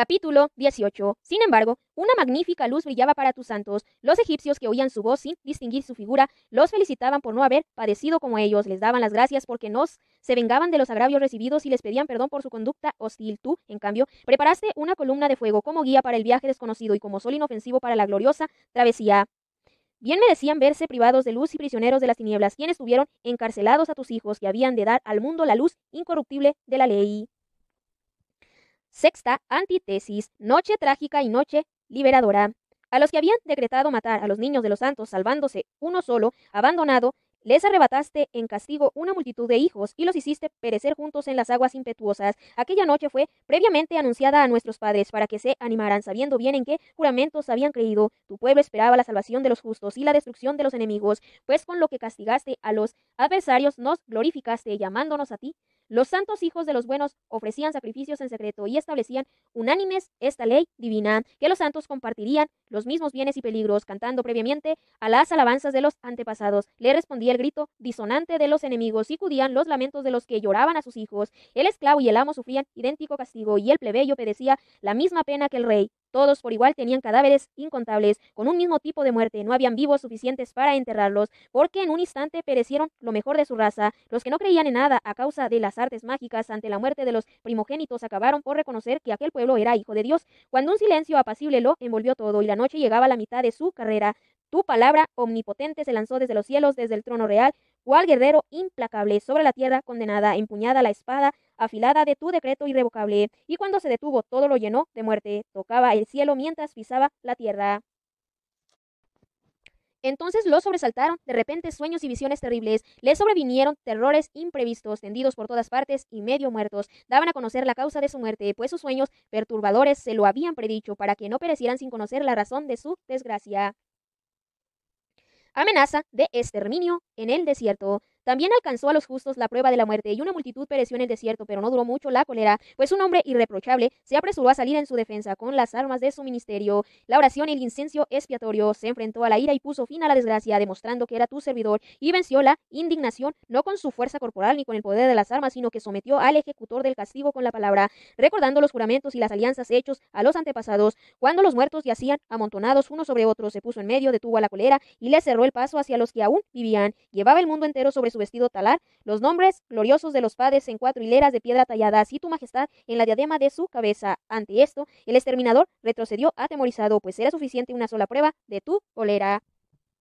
Capítulo 18. Sin embargo, una magnífica luz brillaba para tus santos. Los egipcios que oían su voz sin distinguir su figura, los felicitaban por no haber padecido como ellos, les daban las gracias porque no se vengaban de los agravios recibidos y les pedían perdón por su conducta hostil. Tú, en cambio, preparaste una columna de fuego como guía para el viaje desconocido y como sol inofensivo para la gloriosa travesía. Bien merecían verse privados de luz y prisioneros de las tinieblas, quienes tuvieron encarcelados a tus hijos que habían de dar al mundo la luz incorruptible de la ley. Sexta, antítesis, noche trágica y noche liberadora. A los que habían decretado matar a los niños de los santos, salvándose uno solo, abandonado, les arrebataste en castigo una multitud de hijos y los hiciste perecer juntos en las aguas impetuosas. Aquella noche fue previamente anunciada a nuestros padres para que se animaran, sabiendo bien en qué juramentos habían creído. Tu pueblo esperaba la salvación de los justos y la destrucción de los enemigos, pues con lo que castigaste a los adversarios nos glorificaste, llamándonos a ti los santos hijos de los buenos ofrecían sacrificios en secreto y establecían unánimes esta ley divina, que los santos compartirían los mismos bienes y peligros, cantando previamente a las alabanzas de los antepasados. Le respondía el grito disonante de los enemigos y acudían los lamentos de los que lloraban a sus hijos. El esclavo y el amo sufrían idéntico castigo y el plebeyo pedecía la misma pena que el rey. Todos por igual tenían cadáveres incontables, con un mismo tipo de muerte, no habían vivos suficientes para enterrarlos, porque en un instante perecieron lo mejor de su raza. Los que no creían en nada a causa de las artes mágicas ante la muerte de los primogénitos acabaron por reconocer que aquel pueblo era hijo de Dios. Cuando un silencio apacible lo envolvió todo y la noche llegaba a la mitad de su carrera, tu palabra omnipotente se lanzó desde los cielos, desde el trono real, cual guerrero implacable, sobre la tierra condenada, empuñada la espada afilada de tu decreto irrevocable, y cuando se detuvo todo lo llenó de muerte, tocaba el cielo mientras pisaba la tierra. Entonces lo sobresaltaron de repente sueños y visiones terribles, le sobrevinieron terrores imprevistos, tendidos por todas partes y medio muertos. Daban a conocer la causa de su muerte, pues sus sueños perturbadores se lo habían predicho para que no perecieran sin conocer la razón de su desgracia amenaza de exterminio en el desierto. También alcanzó a los justos la prueba de la muerte y una multitud pereció en el desierto, pero no duró mucho la cólera, pues un hombre irreprochable se apresuró a salir en su defensa con las armas de su ministerio. La oración y el incencio expiatorio se enfrentó a la ira y puso fin a la desgracia, demostrando que era tu servidor y venció la indignación no con su fuerza corporal ni con el poder de las armas, sino que sometió al ejecutor del castigo con la palabra, recordando los juramentos y las alianzas hechos a los antepasados, cuando los muertos yacían amontonados uno sobre otro, se puso en medio, detuvo a la cólera y le cerró el paso hacia los que aún vivían, llevaba el mundo entero sobre su vestido talar los nombres gloriosos de los padres en cuatro hileras de piedra tallada, así tu majestad en la diadema de su cabeza. Ante esto, el exterminador retrocedió atemorizado, pues era suficiente una sola prueba de tu cólera.